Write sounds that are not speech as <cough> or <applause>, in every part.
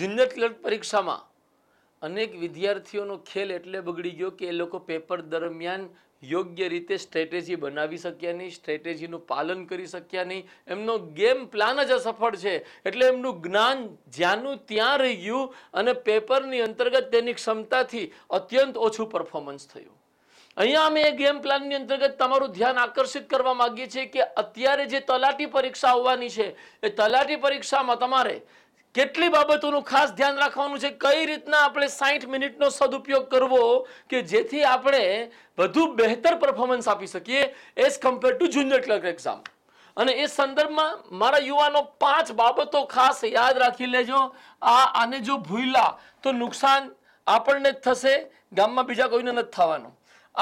junior clerk પરીક્ષામાં અનેક વિદ્યાર્થીઓનો ખેલ એટલે બગડી ગયો કે એ લોકો પેપર દરમિયાન યોગ્ય રીતે સ્ટ્રેટેજી બનાવી શક્યા નહીં સ્ટ્રેટેજીનું પાલન કરી શક્યા નહીં એમનો ગેમ પ્લાન જ અસફળ છે એટલે એમનું જ્ઞાન જ્યાંનું ત્યાં રહી ગયું અને પેપરની અંતર્ગત તેની ક્ષમતાથી અત્યંત ઓછું પરફોર્મન્સ થયું અહીંયા અમે એ ગેમ પ્લાનની અંતર્ગત તમારું ધ્યાન આકર્ષિત કરવા માગીએ છીએ કે અત્યારે જે તલાટી પરીક્ષા આવવાની છે એ તલાટી પરીક્ષામાં તમારે કેટલી બાબતોનું ખાસ ધ્યાન રાખવાનું છે કઈ રીતના આપણે સાઠ મિનિટનો સદુપયોગ કરવો કે જેથી આપણે વધુ બહેતર પરફોર્મન્સ આપી શકીએ as compare to junior clerk exam અને એ સંદર્ભમાં મારા યુવાનો પાંચ બાબતો ખાસ યાદ રાખી લેજો આ આને જો ભૂલા તો નુકસાન આપણને જ થશે ગામમાં બીજા કોઈને નથી થવાનું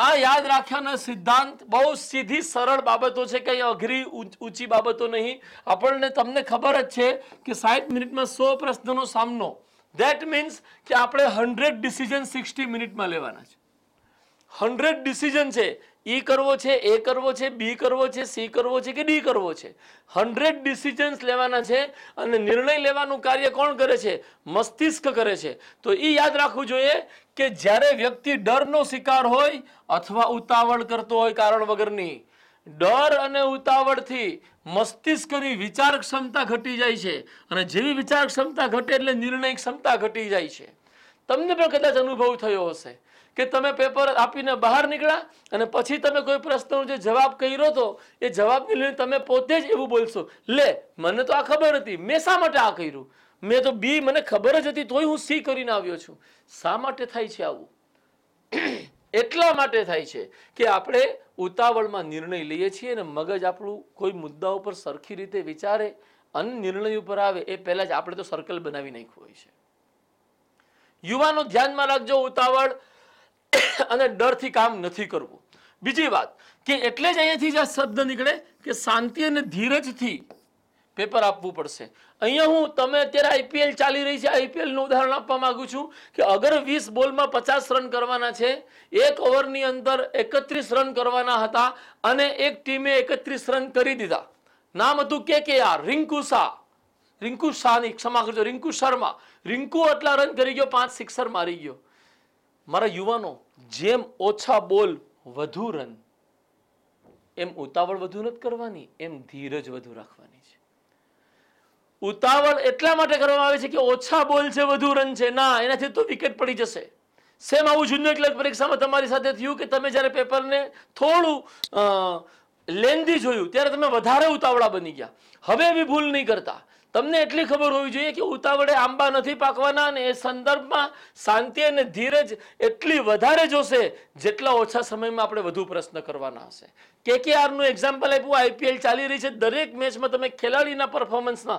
આ યાદ રાખ્યાના સિદ્ધાંત બહુ સીધી સરળ બાબતો છે કંઈ અઘરી ઊંચી બાબતો નહીં આપણને તમને ખબર જ છે કે સાઠ મિનિટમાં સો પ્રશ્નનો સામનો ધેટ મીન્સ કે આપણે હંડ્રેડ ડિસિઝન સિક્સટી મિનિટમાં લેવાના છે હંડ્રેડ ડિસિઝન છે ઈ કરવો છે એ કરવો છે બી કરવો છે સી કરવો છે કે ડી કરવો છે હંડ્રેડ ડિસિઝન્સ લેવાના છે અને નિર્ણય લેવાનું કાર્ય કોણ કરે છે મસ્તિષ્ક કરે છે તો એ યાદ રાખવું જોઈએ કે જ્યારે વ્યક્તિ ડરનો શિકાર હોય અથવા ઉતાવળ કરતો હોય કારણ વગરની ડર અને ઉતાવળથી મસ્તિષ્કની વિચાર ક્ષમતા ઘટી જાય છે અને જેવી વિચાર ક્ષમતા ઘટે એટલે નિર્ણય ક્ષમતા ઘટી જાય છે તમને પણ કદાચ અનુભવ થયો હશે કે તમે પેપર આપીને બહાર નીકળ્યા અને પછી તમે કોઈ પ્રશ્નનો જે જવાબ કર્યો હતો એ જવાબને લઈને તમે પોતે જ એવું બોલશો લે મને તો આ ખબર હતી મેં શા માટે આ કર્યું મેં તો બી મને ખબર જ હતી તોય હું સી કરીને આવ્યો છું શા માટે થાય છે આવું <clears throat> એટલા માટે થાય છે કે આપણે ઉતાવળમાં નિર્ણય લઈએ છીએ અને મગજ આપણું કોઈ મુદ્દા ઉપર સરખી રીતે વિચારે અને નિર્ણય ઉપર આવે એ પહેલાં જ આપણે તો સર્કલ બનાવી નાખ્યું હોય છે યુવાનો ધ્યાનમાં રાખજો ઉતાવળ અને ડરથી કામ નથી કરવું બીજી વાત કે એટલે જ અહીંયાથી જ આ શબ્દ નીકળે કે શાંતિ અને ધીરજથી પેપર આપવું પડશે અહીંયા હું તમે અત્યારે આઈપીએલ ચાલી રહી છે આઈપીએલનું ઉદાહરણ આપવા માગું છું કે અગર વીસ બોલમાં પચાસ રન કરવાના છે એક ઓવરની અંદર એકત્રીસ રન કરવાના હતા અને એક ટીમે એકત્રીસ રન કરી દીધા નામ હતું કે કે આર રિંકુ શાહ રિંકુ શાહની ક્ષમા કરજો રિંકુ શર્મા રિંકુ આટલા રન કરી ગયો પાંચ સિક્સર મારી ગયો મારા યુવાનો જેમ ઓછા બોલ વધુ રન એમ ઉતાવળ વધુ નથી કરવાની એમ ધીરજ વધુ રાખવાની છે ઉતાવળ એટલા માટે કરવામાં આવે છે કે ઓછા બોલ છે વધુ રન છે ના એનાથી તો વિકેટ પડી જશે સેમ આવું જુનિયર ક્લર્ક પરીક્ષામાં તમારી સાથે થયું કે તમે જ્યારે પેપરને થોડું લેન્ધી જોયું ત્યારે તમે વધારે ઉતાવળા બની ગયા હવે એવી ભૂલ નહીં કરતા તમને એટલી ખબર હોવી જોઈએ કે ઉતાવળે આંબા નથી પાકવાના અને એ સંદર્ભમાં શાંતિ અને ધીરજ એટલી વધારે જોશે જેટલા ઓછા સમયમાં આપણે વધુ પ્રશ્ન કરવાના હશે કેકેઆરનું એક્ઝામ્પલ આપ્યું આઈપીએલ ચાલી રહી છે દરેક મેચમાં તમે ખેલાડીના પરફોર્મન્સના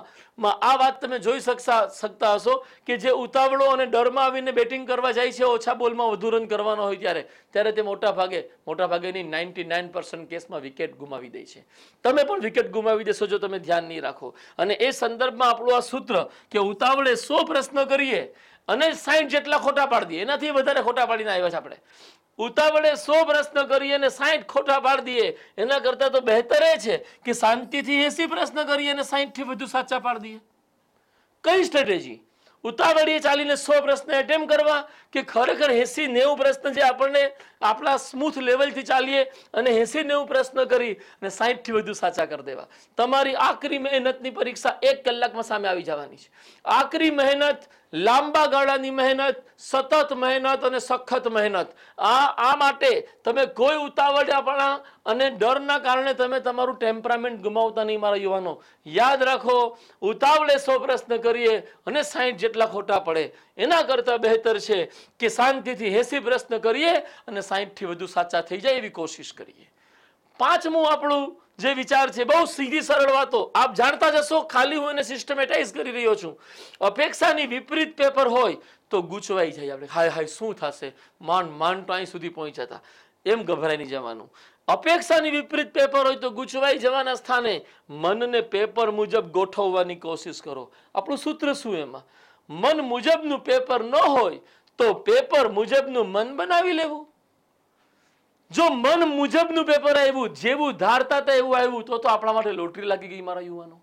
આ વાત તમે જોઈ શકતા શકતા હશો કે જે ઉતાવળો અને ડરમાં આવીને બેટિંગ કરવા જાય છે ઓછા બોલમાં વધુ રન કરવાનો હોય ત્યારે ત્યારે તે મોટા ભાગે મોટા ભાગેની નાઇન્ટી નાઇન પર્સન્ટ કેસમાં વિકેટ ગુમાવી દે છે તમે પણ વિકેટ ગુમાવી દેશો જો તમે ધ્યાન નહીં રાખો અને એ સંદર્ભ સંદર્ભમાં આપણું આ સૂત્ર કે ઉતાવળે સો પ્રશ્ન કરીએ અને સાહીઠ જેટલા ખોટા પાડી દઈએ એનાથી વધારે ખોટા પાડીને આવ્યા છે આપણે ઉતાવળે સો પ્રશ્ન કરીએ અને સાહીઠ ખોટા પાડી દઈએ એના કરતાં તો બહેતર એ છે કે શાંતિથી એસી પ્રશ્ન કરીએ અને સાહીઠથી વધુ સાચા પાડી દઈએ કઈ સ્ટ્રેટેજી ઉતાવળીએ ચાલીને સો પ્રશ્ન એટેમ્પ કરવા કે ખરેખર એસી નેવું પ્રશ્ન જે આપણને આપણા સ્મૂથ લેવલથી ચાલીએ અને એસી નેવું પ્રશ્ન કરી અને સાહીઠથી વધુ સાચા કરી દેવા તમારી આખરી મહેનતની પરીક્ષા એક કલાકમાં સામે આવી જવાની છે આખરી મહેનત લાંબા ગાળાની મહેનત સતત મહેનત અને સખત મહેનત આ આ માટે તમે કોઈ ઉતાવળાપણા અને ડરના કારણે તમે તમારું ટેમ્પરામેન્ટ ગુમાવતા નહીં મારા યુવાનો યાદ રાખો ઉતાવળે સો પ્રશ્ન કરીએ અને સાહીઠ જેટલા ખોટા પડે એના કરતાં બહેતર છે કે શાંતિથી એસી પ્રશ્ન કરીએ અને સાહીઠથી વધુ સાચા થઈ જાય એવી કોશિશ કરીએ પાંચમું આપણું જે વિચાર છે બહુ સીધી સરળ વાતો આપ જાણતા જશો ખાલી હું એને સિસ્ટમેટાઇઝ કરી રહ્યો છું અપેક્ષાની વિપરીત પેપર હોય તો ગૂંચવાઈ જાય આપણે હાય હાય શું થશે માંડ માંડ તો અહીં સુધી પહોંચ્યા એમ ગભરાઈ નહીં જવાનું અપેક્ષાની વિપરીત પેપર હોય તો ગૂંચવાઈ જવાના સ્થાને મનને પેપર મુજબ ગોઠવવાની કોશિશ કરો આપણું સૂત્ર શું એમાં મન મુજબનું પેપર ન હોય તો પેપર મુજબનું મન બનાવી લેવું જો મન મુજબનું પેપર આવ્યું જેવું ધારતા હતા એવું આવ્યું તો તો આપણા માટે લોટરી લાગી ગઈ મારા યુવાનો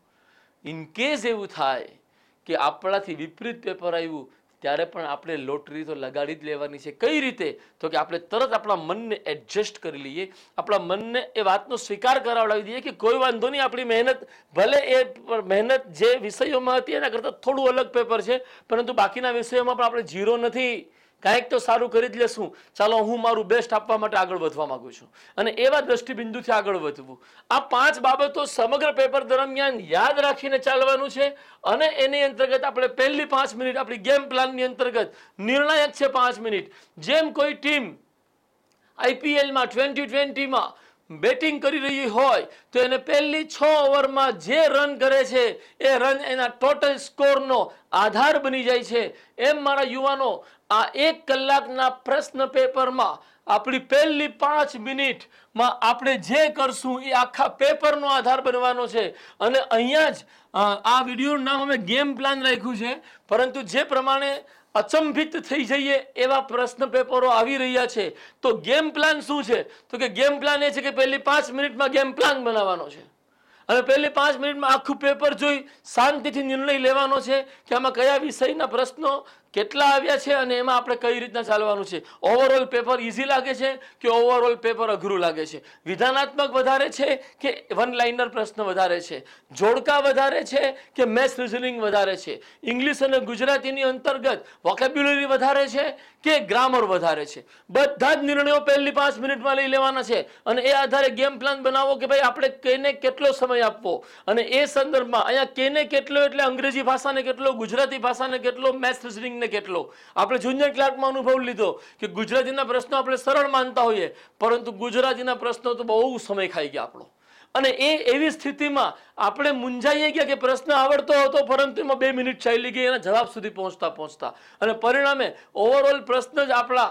ઇન કેસ એવું થાય કે આપણાથી વિપરીત પેપર આવ્યું ત્યારે પણ આપણે લોટરી તો લગાડી જ લેવાની છે કઈ રીતે તો કે આપણે તરત આપણા મનને એડજસ્ટ કરી લઈએ આપણા મનને એ વાતનો સ્વીકાર કરાવડાવી દઈએ કે કોઈ વાંધો નહીં આપણી મહેનત ભલે એ મહેનત જે વિષયોમાં હતી એના કરતાં થોડું અલગ પેપર છે પરંતુ બાકીના વિષયોમાં પણ આપણે જીરો નથી કાંઈક તો સારું કરી જ લેશું ચાલો હું મારું બેસ્ટ આપવા માટે આગળ વધવા માંગુ છું અને એવા દ્રષ્ટિબિંદુથી આગળ વધવું આ પાંચ બાબતો સમગ્ર પેપર દરમિયાન યાદ રાખીને ચાલવાનું છે અને એની અંતર્ગત આપણે પહેલી પાંચ મિનિટ આપણી ગેમ પ્લાનની અંતર્ગત નિર્ણાયક છે પાંચ મિનિટ જેમ કોઈ ટીમ આઈપીએલમાં ટ્વેન્ટી ટ્વેન્ટીમાં બેટિંગ કરી રહી હોય તો એને પહેલી છ ઓવરમાં જે રન કરે છે એ રન એના ટોટલ સ્કોરનો આધાર બની જાય છે એમ મારા યુવાનો આ એક કલાકના પ્રશ્ન પેપરમાં આપણી પહેલી પાંચ મિનિટમાં આપણે જે કરશું એ આખા પેપરનો આધાર બનવાનો છે અને અહીંયા જ આ વિડીયોનું નામ અમે ગેમ પ્લાન રાખ્યું છે પરંતુ જે પ્રમાણે અચંભિત થઈ જઈએ એવા પ્રશ્ન પેપરો આવી રહ્યા છે તો ગેમ પ્લાન શું છે તો કે ગેમ પ્લાન એ છે કે પહેલી પાંચ મિનિટમાં ગેમ પ્લાન બનાવવાનો છે અને પહેલી પાંચ મિનિટમાં આખું પેપર જોઈ શાંતિથી નિર્ણય લેવાનો છે કે આમાં કયા વિષયના પ્રશ્નો કેટલા આવ્યા છે અને એમાં આપણે કઈ રીતના ચાલવાનું છે ઓવરઓલ પેપર ઇઝી લાગે છે કે ઓવરઓલ પેપર અઘરું લાગે છે વિધાનાત્મક વધારે છે કે વન લાઇનર પ્રશ્ન વધારે છે જોડકા વધારે છે કે મેથ્સ રિઝનિંગ વધારે છે ઇંગ્લિશ અને ગુજરાતીની અંતર્ગત વોકેબ્યુલરી વધારે છે કે ગ્રામર વધારે છે બધા જ નિર્ણયો પહેલી પાંચ મિનિટમાં લઈ લેવાના છે અને એ આધારે ગેમ પ્લાન બનાવો કે ભાઈ આપણે કેને કેટલો સમય આપવો અને એ સંદર્ભમાં અહીંયા કેને કેટલો એટલે અંગ્રેજી ભાષાને કેટલો ગુજરાતી ભાષાને કેટલો મેથ્સ રિઝનિંગને ને કેટલો આપણે જુનિયર ક્લાર્કમાં અનુભવ લીધો કે ગુજરાતીના પ્રશ્નો આપણે સરળ માનતા હોઈએ પરંતુ ગુજરાતીના પ્રશ્નો તો બહુ સમય ખાઈ ગયા આપણો અને એ એવી સ્થિતિમાં આપણે મૂંઝાઈએ ગયા કે પ્રશ્ન આવડતો હતો પરંતુ એમાં બે મિનિટ ચાલી ગઈ એના જવાબ સુધી પહોંચતા પહોંચતા અને પરિણામે ઓવરઓલ પ્રશ્ન જ આપણા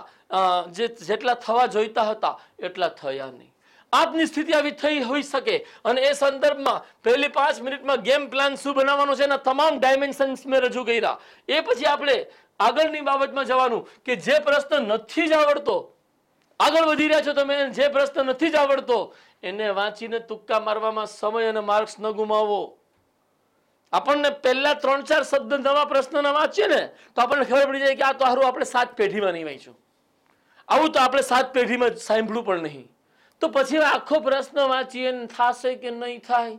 જે જેટલા થવા જોઈતા હતા એટલા થયા નહીં આપની સ્થિતિ આવી થઈ હોઈ શકે અને એ સંદર્ભમાં પહેલી પાંચ મિનિટમાં ગેમ પ્લાન શું બનાવવાનો છે એના તમામ ડાયમેન્શન્સ મેં રજૂ કર્યા એ પછી આપણે આગળની બાબતમાં જવાનું કે જે પ્રશ્ન નથી જ આવડતો આગળ વધી રહ્યા છો તમે જે પ્રશ્ન નથી જ આવડતો એને વાંચીને તુક્કા મારવામાં સમય અને માર્ક્સ ન ગુમાવો આપણને પહેલા ત્રણ ચાર શબ્દ નવા પ્રશ્નના વાંચીએ ને તો આપણને ખબર પડી જાય કે આ તો સારું આપણે સાત પેઢીમાં નહીં વાંચ્યું આવું તો આપણે સાત પેઢીમાં સાંભળ્યું પણ નહીં તો પછી આખો પ્રશ્ન વાંચીએ થશે કે નહીં થાય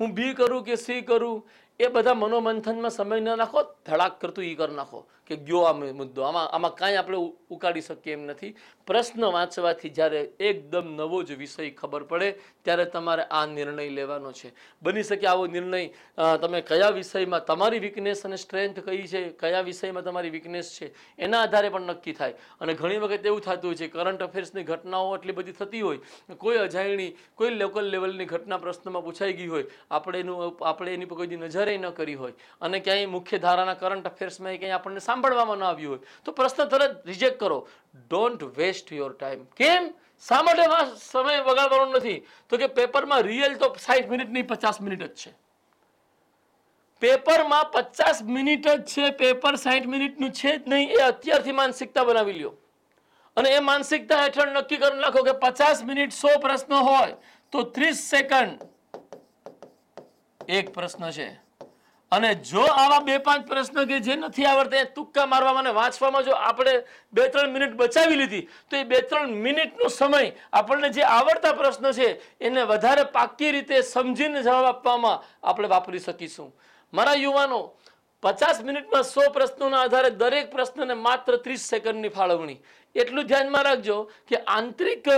હું બી કરું કે સી કરું એ બધા મનોમંથનમાં સમય ન નાખો ધડાક કરતું એ કરી નાખો કે ગયો આ મુદ્દો આમાં આમાં કાંઈ આપણે ઉકાળી શકીએ એમ નથી પ્રશ્ન વાંચવાથી જ્યારે એકદમ નવો જ વિષય ખબર પડે ત્યારે તમારે આ નિર્ણય લેવાનો છે બની શકે આવો નિર્ણય તમે કયા વિષયમાં તમારી વીકનેસ અને સ્ટ્રેન્થ કઈ છે કયા વિષયમાં તમારી વીકનેસ છે એના આધારે પણ નક્કી થાય અને ઘણી વખત એવું થતું હોય છે કરંટ અફેર્સની ઘટનાઓ એટલી બધી થતી હોય કોઈ અજાયણી કોઈ લોકલ લેવલની ઘટના પ્રશ્નમાં પૂછાઈ ગઈ હોય આપણે એનું આપણે એની પર કોઈ નજર અવેરે ન કરી હોય અને ક્યાંય મુખ્ય ધારાના કરંટ અફેર્સમાં ક્યાંય આપણને સાંભળવામાં ન આવ્યું હોય તો પ્રશ્ન તરત રિજેક્ટ કરો ડોન્ટ વેસ્ટ યોર ટાઈમ કેમ શા માટે સમય બગાડવાનો નથી તો કે પેપરમાં રિયલ તો સાઠ મિનિટની પચાસ મિનિટ જ છે પેપરમાં પચાસ મિનિટ જ છે પેપર સાઠ મિનિટનું છે જ નહીં એ અત્યારથી માનસિકતા બનાવી લ્યો અને એ માનસિકતા હેઠળ નક્કી કરી નાખો કે પચાસ મિનિટ સો પ્રશ્નો હોય તો ત્રીસ સેકન્ડ એક પ્રશ્ન છે અને જો આવા બે પાંચ પ્રશ્નો કે જે નથી આવડતા એ તુક્કા મારવા અને વાંચવામાં જો આપણે બે ત્રણ મિનિટ બચાવી લીધી તો એ બે ત્રણ મિનિટનો સમય આપણને જે આવડતા પ્રશ્ન છે એને વધારે પાકી રીતે સમજીને જવાબ આપવામાં આપણે વાપરી શકીશું મારા યુવાનો પચાસ મિનિટમાં સો પ્રશ્નોના આધારે દરેક પ્રશ્નને માત્ર ત્રીસ સેકન્ડની ફાળવણી એટલું ધ્યાનમાં રાખજો કે આંતરિક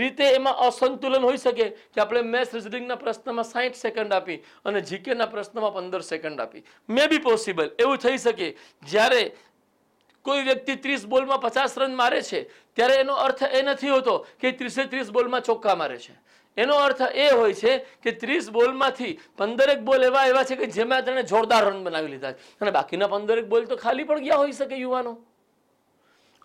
રીતે એમાં અસંતુલન હોઈ શકે કે આપણે મેથ્સ રિઝનિંગના પ્રશ્નમાં સાહીઠ સેકન્ડ આપી અને જીકેના પ્રશ્નમાં પંદર સેકન્ડ આપી મે બી પોસિબલ એવું થઈ શકે જ્યારે કોઈ વ્યક્તિ ત્રીસ બોલમાં પચાસ રન મારે છે ત્યારે એનો અર્થ એ નથી હોતો કે ત્રીસે ત્રીસ બોલમાં ચોખ્ખા મારે છે એનો અર્થ એ હોય છે કે ત્રીસ બોલમાંથી પંદરેક બોલ એવા એવા છે કે જેમાં તેણે જોરદાર રન બનાવી લીધા છે અને બાકીના પંદરેક બોલ તો ખાલી પણ ગયા હોઈ શકે યુવાનો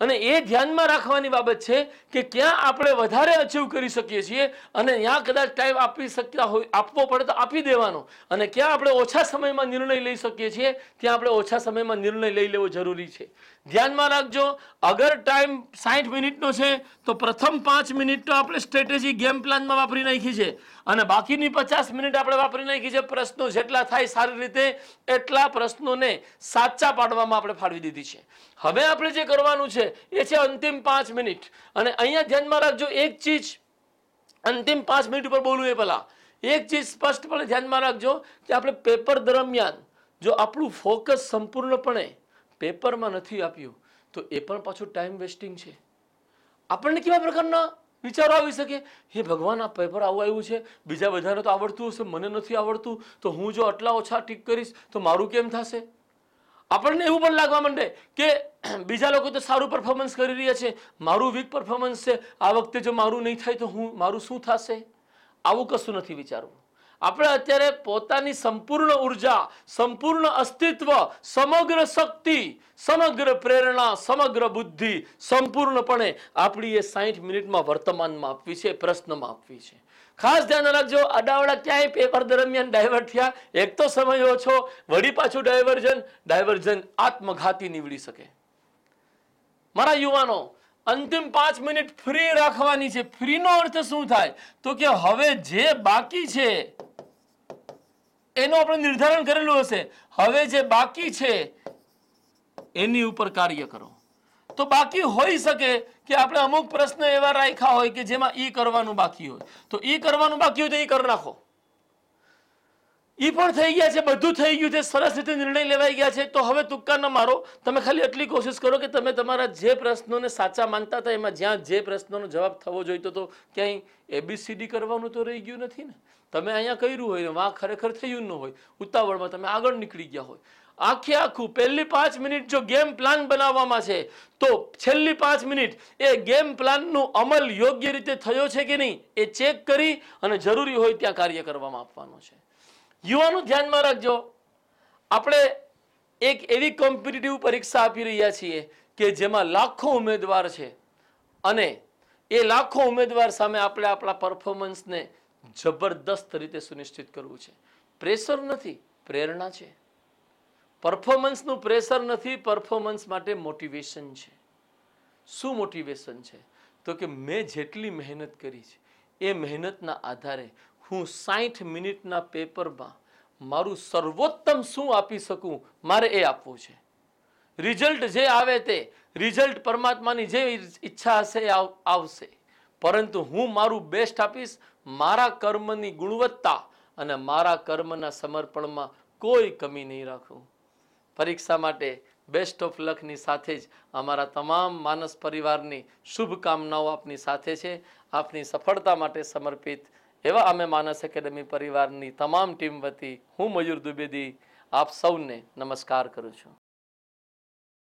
અને એ ધ્યાનમાં રાખવાની બાબત છે કે ક્યાં આપણે વધારે અચીવ કરી શકીએ છીએ અને ત્યાં કદાચ ટાઈમ આપી શકતા હોય આપવો પડે તો આપી દેવાનો અને ક્યાં આપણે ઓછા સમયમાં નિર્ણય લઈ શકીએ છીએ ત્યાં આપણે ઓછા સમયમાં નિર્ણય લઈ લેવો જરૂરી છે ધ્યાનમાં રાખજો અગર ટાઈમ સાઠ મિનિટનો છે તો પ્રથમ પાંચ મિનિટ તો આપણે સ્ટ્રેટેજી ગેમ પ્લાનમાં વાપરી નાખી છે અને બાકીની પચાસ મિનિટ આપણે વાપરી નાખી છે પ્રશ્નો જેટલા થાય સારી રીતે એટલા પ્રશ્નોને સાચા પાડવામાં આપણે ફાળવી દીધી છે હવે આપણે જે કરવાનું છે એ છે અંતિમ પાંચ મિનિટ અને અહીંયા ધ્યાનમાં રાખજો એક ચીજ અંતિમ પાંચ મિનિટ ઉપર બોલું એ પહેલાં એક ચીજ સ્પષ્ટપણે ધ્યાનમાં રાખજો કે આપણે પેપર દરમિયાન જો આપણું ફોકસ સંપૂર્ણપણે પેપરમાં નથી આપ્યું તો એ પણ પાછું ટાઈમ વેસ્ટિંગ છે આપણને કેવા પ્રકારના વિચારો આવી શકે હે ભગવાન આ પેપર આવું આવ્યું છે બીજા બધાને તો આવડતું હશે મને નથી આવડતું તો હું જો આટલા ઓછા ટીક કરીશ તો મારું કેમ થશે આપણને એવું પણ લાગવા માંડે કે બીજા લોકો તો સારું પરફોર્મન્સ કરી રહ્યા છે મારું વીક પરફોર્મન્સ છે આ વખતે જો મારું નહીં થાય તો હું મારું શું થશે આવું કશું નથી વિચારવું આપણે અત્યારે પોતાની સંપૂર્ણ ઉર્જા સંપૂર્ણ અસ્તિત્વ સમગ્ર શક્તિ સમગ્ર પ્રેરણા સમગ્ર બુદ્ધિ સંપૂર્ણપણે આપણી એ સાઠ મિનિટમાં વર્તમાનમાં આપવી છે પ્રશ્નમાં આપવી છે ખાસ ધ્યાન રાખજો અડાવડા ક્યાંય પેપર દરમિયાન ડાયવર્ટ થયા એક તો સમય ઓછો વળી પાછું ડાયવર્જન ડાયવર્જન આત્મઘાતી નીવડી શકે મારા યુવાનો અંતિમ પાંચ મિનિટ ફ્રી રાખવાની છે ફ્રીનો અર્થ શું થાય તો કે હવે જે બાકી છે એનું આપણે નિર્ધારણ કરેલું હશે હવે જે બાકી છે એની ઉપર કાર્ય કરો તો બાકી હોઈ શકે કે આપણે અમુક પ્રશ્ન એવા રાખ્યા હોય કે જેમાં ઈ કરવાનું બાકી હોય તો ઈ કરવાનું બાકી હોય તો ઈ કરી નાખો ઈ પણ થઈ ગયા છે બધું થઈ ગયું છે સરસ રીતે નિર્ણય લેવાઈ ગયા છે તો હવે તુક્કા ન મારો તમે ખાલી એટલી કોશિશ કરો કે તમે તમારા જે પ્રશ્નોને સાચા માનતા હતા એમાં જ્યાં જે પ્રશ્નોનો જવાબ થવો જોઈતો તો ક્યાંય એબીસીડી કરવાનું તો રહી ગયું નથી ને તમે અહીંયા કર્યું હોય ને વાં ખરેખર થયું ન હોય ઉતાવળમાં તમે આગળ નીકળી ગયા હોય આખે આખું પહેલી પાંચ મિનિટ જો ગેમ પ્લાન બનાવવામાં છે તો છેલ્લી પાંચ મિનિટ એ ગેમ પ્લાનનો અમલ યોગ્ય રીતે થયો છે કે નહીં એ ચેક કરી અને જરૂરી હોય ત્યાં કાર્ય કરવામાં આપવાનું છે યુવાનો ધ્યાનમાં રાખજો આપણે એક એવી કોમ્પિટિટિવ પરીક્ષા આપી રહ્યા છીએ કે જેમાં લાખો ઉમેદવાર છે અને એ લાખો ઉમેદવાર સામે આપણે આપણા પરફોર્મન્સને જબરદસ્ત રીતે સુનિશ્ચિત કરવું છે પ્રેશર નથી પ્રેરણા છે પરફોર્મન્સનું પ્રેશર નથી પરફોર્મન્સ માટે મોટિવેશન છે શું મોટિવેશન છે તો કે મેં જેટલી મહેનત કરી છે એ મહેનતના આધારે હું સાઠ મિનિટના પેપરમાં મારું સર્વોત્તમ શું આપી શકું મારે એ આપવું છે રિઝલ્ટ જે આવે તે રિઝલ્ટ પરમાત્માની જે ઈચ્છા હશે એ આવશે પરંતુ હું મારું બેસ્ટ આપીશ મારા કર્મની ગુણવત્તા અને મારા કર્મના સમર્પણમાં કોઈ કમી નહીં રાખું પરીક્ષા માટે બેસ્ટ ઓફ લકની સાથે જ અમારા તમામ માનસ પરિવારની શુભકામનાઓ આપની સાથે છે આપની સફળતા માટે સમર્પિત એવા અમે માનસ એકેડમી પરિવારની તમામ ટીમ વતી હું મયુર દુબેદી આપ સૌને નમસ્કાર કરું છું